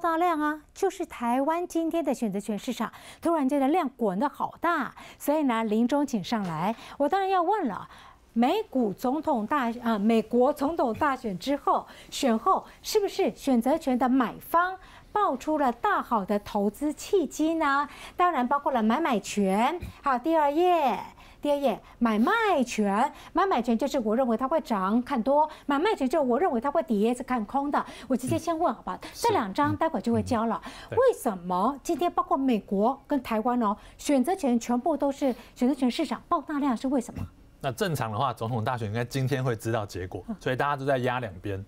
大量啊，就是台湾今天的选择权市场突然间的量滚得好大，所以呢，林中请上来，我当然要问了：美股总统大啊，美国总统大选之后，选后是不是选择权的买方爆出了大好的投资契机呢？当然包括了买买权。好，第二页。第二页，买卖权，买卖权就是我认为它会涨，看多；买卖权就是我认为它会跌，是看空的。我直接先问好吧，这两张待会就会交了。为什么今天包括美国跟台湾哦，选择权全部都是选择权市场爆大量是为什么？那正常的话，总统大选应该今天会知道结果，所以大家都在压两边，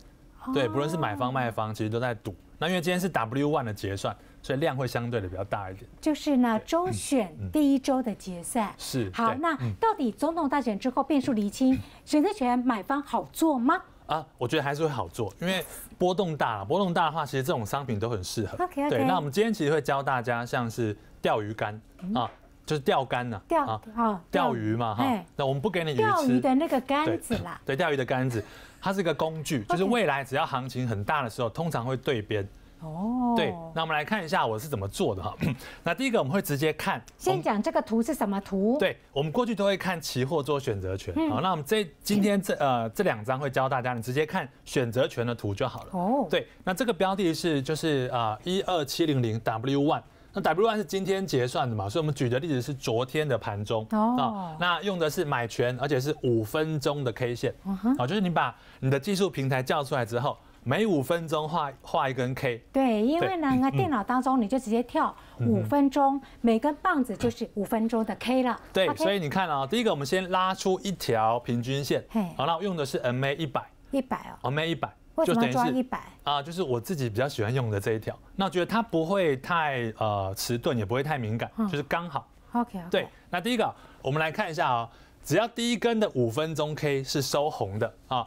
对，不论是买方卖方，其实都在赌。那因为今天是 W one 的结算，所以量会相对的比较大一点。就是呢，周选第一周的结算是好。那到底总统大选之后变数厘清，选择权买方好做吗？啊，我觉得还是会好做，因为波动大了。波动大的话，其实这种商品都很适合。OK OK。对，那我们今天其实会教大家像是钓鱼竿啊。就是钓竿呢，钓啊，钓鱼嘛哈。那我们不给你钓鱼的那个杆子啦。对，钓鱼的竿子，它是一个工具，就是未来只要行情很大的时候，通常会对边。哦。对，那我们来看一下我是怎么做的哈。那第一个我们会直接看，先讲这个图是什么图？对，我们过去都会看期货做选择权。好，那我们这今天这呃这两张会教大家，你直接看选择权的图就好了。哦。对，那这个标的是就是啊一二七零零 W one。那 W o n e 是今天结算的嘛？所以我们举的例子是昨天的盘中哦。那用的是买权，而且是五分钟的 K 线。啊，就是你把你的技术平台叫出来之后，每五分钟画画一根 K。对，因为呢，电脑当中你就直接跳五分钟，每根棒子就是五分钟的 K 了。对，所以你看啊，第一个我们先拉出一条平均线。好，那用的是 MA 一百。一百。哦 MA 一百。就等于是一百啊，就是我自己比较喜欢用的这一条，那觉得它不会太呃迟钝，也不会太敏感，就是刚好。OK。对，那第一个我们来看一下啊，只要第一根的五分钟 K 是收红的啊，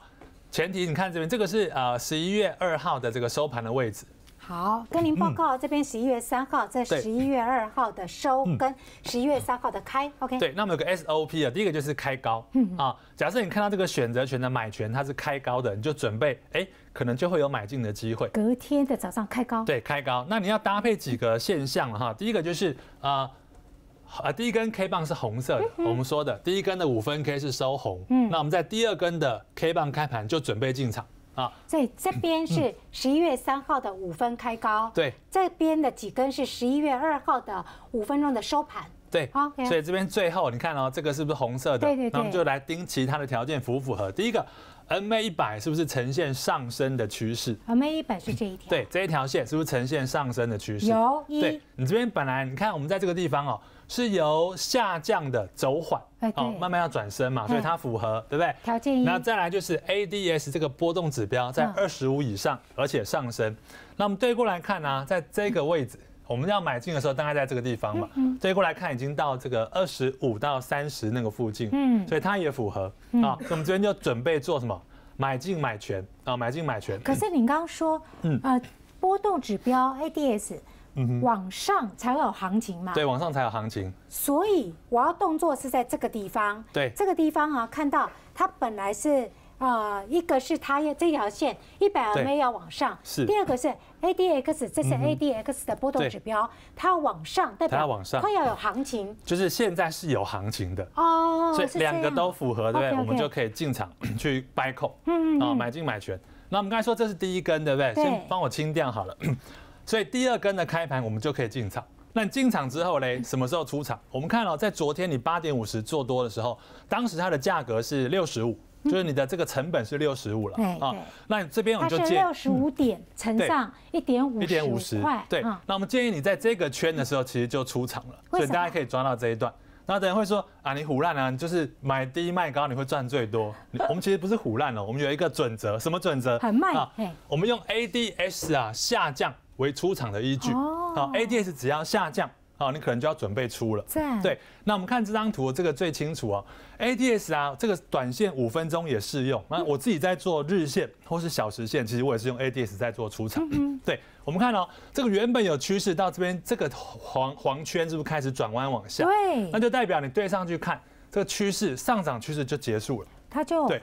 前提你看这边这个是呃十一月二号的这个收盘的位置。好，跟您报告这边十一月三号，在十一月二号的收跟十一月三号的开，OK？对，那么有个 SOP 啊，第一个就是开高，嗯啊，假设你看到这个选择权的买权它是开高的，你就准备，哎，可能就会有买进的机会。隔天的早上开高，对，开高，那你要搭配几个现象了哈，第一个就是啊，呃，第一根 K 棒是红色的，我们说的第一根的五分 K 是收红，嗯，那我们在第二根的 K 棒开盘就准备进场。啊，所以这边是十一月三号的五分开高，对，这边的几根是十一月二号的五分钟的收盘，对，好，所以这边最后你看哦，这个是不是红色的？对对对，那我们就来盯其他的条件符不符合。第一个，MA 一百是不是呈现上升的趋势？MA 一百是这一条，对，这一条线是不是呈现上升的趋势？有一，你这边本来你看我们在这个地方哦。是由下降的走缓，哦，慢慢要转身嘛，所以它符合，对不对？条件一，那再来就是 A D S 这个波动指标在二十五以上，而且上升。那我们对过来看呢，在这个位置我们要买进的时候，大概在这个地方嘛。对过来看已经到这个二十五到三十那个附近，嗯，所以它也符合啊。我们这边就准备做什么？买进买权啊，买进买权。可是你刚刚说，嗯，呃，波动指标 A D S。往上才会有行情嘛？对，往上才有行情。所以我要动作是在这个地方。对，这个地方啊，看到它本来是啊，一个是它这这条线一百二没要往上，是。第二个是 A D X，这是 A D X 的波动指标，它要往上代表它往上，它要有行情。就是现在是有行情的哦，所以两个都符合，对不对？我们就可以进场 去掰口，嗯，啊，买进买全。那我们刚才说这是第一根，对不对？先帮我清掉好了。所以第二根的开盘，我们就可以进场。那进场之后嘞，什么时候出场？我们看哦、在昨天你八点五十做多的时候，当时它的价格是六十五，就是你的这个成本是六十五了啊。那这边我们就建议六十五点乘上一点五，一点五十块。对，那我们建议你在这个圈的时候，其实就出场了。所以大家可以抓到这一段。那等人会说啊，你虎烂啊，就是买低卖高，你会赚最多。我们其实不是虎烂了，我们有一个准则，什么准则？很慢。啊，我们用 A D S 啊下降。为出场的依据哦，好 a d s 只要下降，好，你可能就要准备出了。对，那我们看这张图，这个最清楚啊 a d s 啊，这个短线五分钟也适用。那我自己在做日线或是小时线，其实我也是用 a d s 在做出场。嗯对，我们看到这个原本有趋势到这边，这个黄黄圈是不是开始转弯往下？对，那就代表你对上去看这个趋势，上涨趋势就结束了。它就对。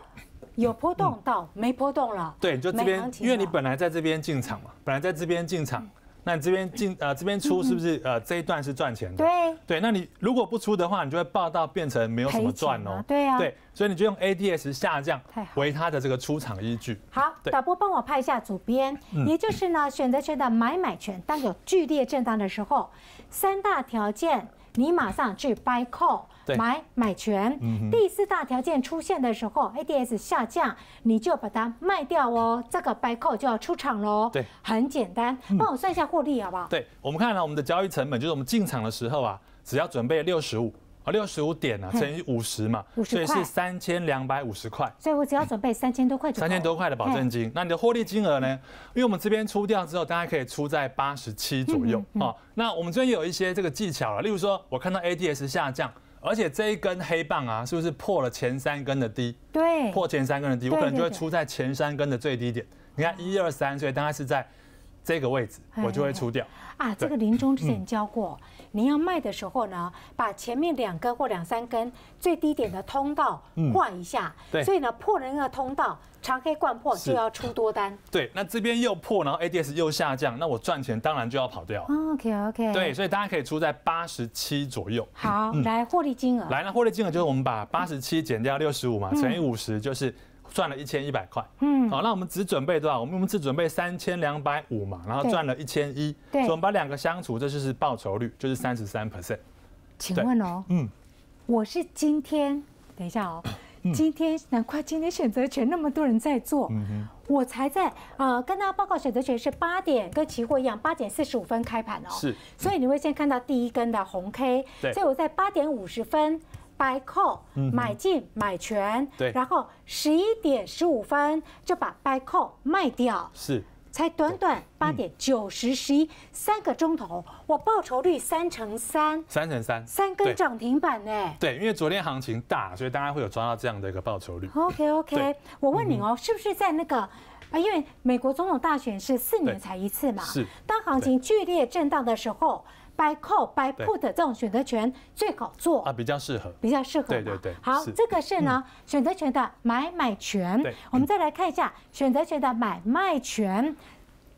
有波动到没波动了，对，你就这边，因为你本来在这边进场嘛，本来在这边进场，那你这边进呃这边出是不是呃这一段是赚钱的？对对，那你如果不出的话，你就会报到变成没有什么赚哦。对啊，对，所以你就用 A D S 下降为它的这个出场依据。好，导播帮我拍一下主编，也就是呢选择权的买买权，当有剧烈震荡的时候，三大条件你马上去 buy call。买买全，第四大条件出现的时候，ADS 下降，你就把它卖掉哦，这个 buy call 就要出场喽。对，很简单，帮我算一下获利好不好？对，我们看了我们的交易成本，就是我们进场的时候啊，只要准备六十五啊，六十五点呢乘以五十嘛，所以是三千两百五十块。所以我只要准备三千多块三千多块的保证金，那你的获利金额呢？因为我们这边出掉之后，大概可以出在八十七左右啊。那我们最近有一些这个技巧了，例如说，我看到 ADS 下降。而且这一根黑棒啊，是不是破了前三根的低？对，破前三根的低，我可能就会出在前三根的最低点。你看，一二三，所以大概是在。这个位置我就会出掉啊！这个林中之前教过，你要卖的时候呢，把前面两根或两三根最低点的通道灌一下。对，所以呢，破了那个通道，长黑灌破就要出多单。对，那这边又破，然后 A D S 又下降，那我赚钱当然就要跑掉。OK OK。对，所以大家可以出在八十七左右。好，来获利金额。来那获利金额就是我们把八十七减掉六十五嘛，乘以五十就是。赚了一千一百块，嗯，好，那我们只准备多少？我们我们只准备三千两百五嘛，然后赚了一千一，对，所以我们把两个相除，这就是报酬率，就是三十三 percent。请问哦，嗯，我是今天，等一下哦，今天难怪今天选择权那么多人在做，嗯我才在呃，大家报告选择权是八点，跟期货一样，八点四十五分开盘哦，是，所以你会先看到第一根的红 K，对，所以我在八点五十分。buy call 买进买全，对，然后十一点十五分就把 buy call 卖掉，是，才短短八点九十十一三个钟头，我报酬率三乘三，三乘三，三根涨停板呢？对，因为昨天行情大，所以大家会有抓到这样的一个报酬率。OK OK，我问你哦，是不是在那个啊？因为美国总统大选是四年才一次嘛，是，当行情剧烈震荡的时候。Buy call、Buy put 这种选择权最好做啊，比较适合，比较适合，对对对。好，这个是呢选择权的买买权。我们再来看一下选择权的买卖权，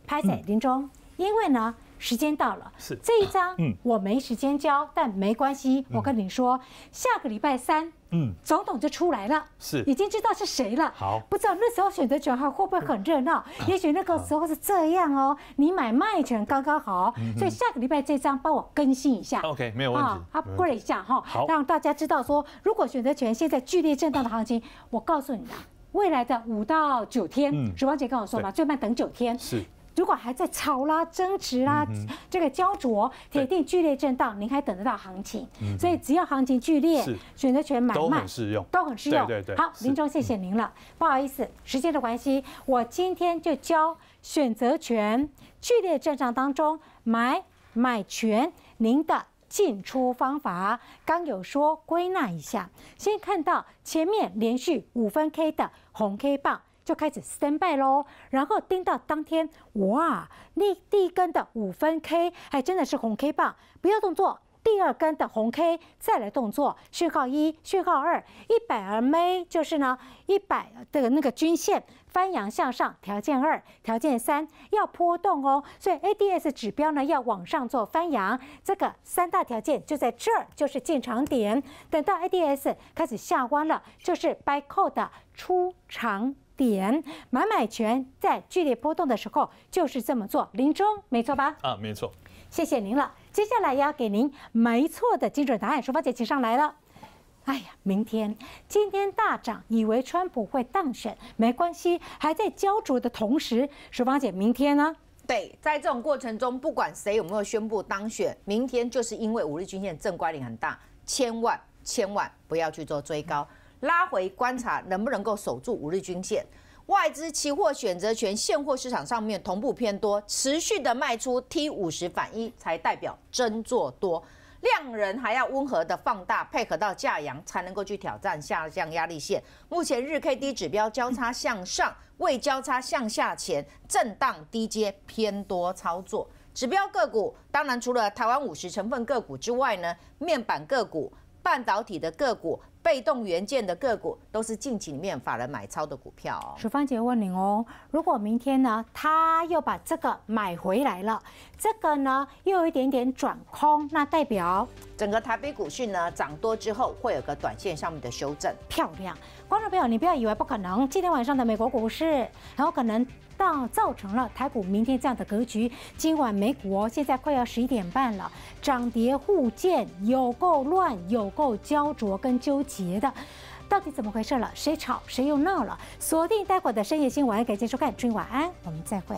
拍在林中，因为呢。时间到了，是这一张，嗯，我没时间教，但没关系，我跟你说，下个礼拜三，嗯，总统就出来了，是已经知道是谁了，好，不知道那时候选择权号会不会很热闹？也许那个时候是这样哦，你买卖权刚刚好，所以下个礼拜这张帮我更新一下，OK，没有问题，upgrade 一下哈，让大家知道说，如果选择权现在剧烈震荡的行情，我告诉你啊。未来的五到九天，嗯，是王姐跟我说嘛，最慢等九天，是。如果还在吵啦、争执啦，这个焦灼，铁定剧烈震荡，您还等得到行情？所以只要行情剧烈，选择权买卖都很适用，都很适用。好，林中，谢谢您了。不好意思，时间的关系，我今天就教选择权剧烈震荡当中买买权您的进出方法。刚有说归纳一下，先看到前面连续五分 K 的红 K 棒。就开始 standby 然后盯到当天，哇，那第一根的五分 K 还真的是红 K 棒，不要动作，第二根的红 K 再来动作，序号一，序号二，一百而 MA 就是呢，一百的那个均线翻阳向上，条件二，条件三要波动哦，所以 A D S 指标呢要往上做翻阳，这个三大条件就在这儿，就是进场点，等到 A D S 开始下弯了，就是 by code 出场。点买买权在剧烈波动的时候就是这么做，临终没错吧？啊，没错。谢谢您了。接下来要给您没错的精准答案，淑芳姐请上来了。哎呀，明天今天大涨，以为川普会当选，没关系，还在焦灼的同时，淑芳姐明天呢？对，在这种过程中，不管谁有没有宣布当选，明天就是因为五日均线正乖离很大，千万千万不要去做追高。拉回观察能不能够守住五日均线，外资期货选择权现货市场上面同步偏多，持续的卖出 T 五十反一才代表真做多，量人还要温和的放大配合到价阳才能够去挑战下降压力线。目前日 K D 指标交叉向上，未交叉向下前，震荡低阶偏多操作指标个股，当然除了台湾五十成分个股之外呢，面板个股、半导体的个股。被动元件的个股都是近期里面法人买超的股票哦。芳姐问您哦，如果明天呢，他又把这个买回来了，这个呢又有一点点转空，那代表整个台北股市呢涨多之后，会有个短线上面的修正。漂亮，观众朋友，你不要以为不可能，今天晚上的美国股市很有可能。到造成了台股明天这样的格局。今晚美股哦，现在快要十一点半了，涨跌互见，有够乱，有够焦灼跟纠结的，到底怎么回事了？谁吵谁又闹了？锁定待会的深夜新闻，感谢收看，祝你晚安，我们再会。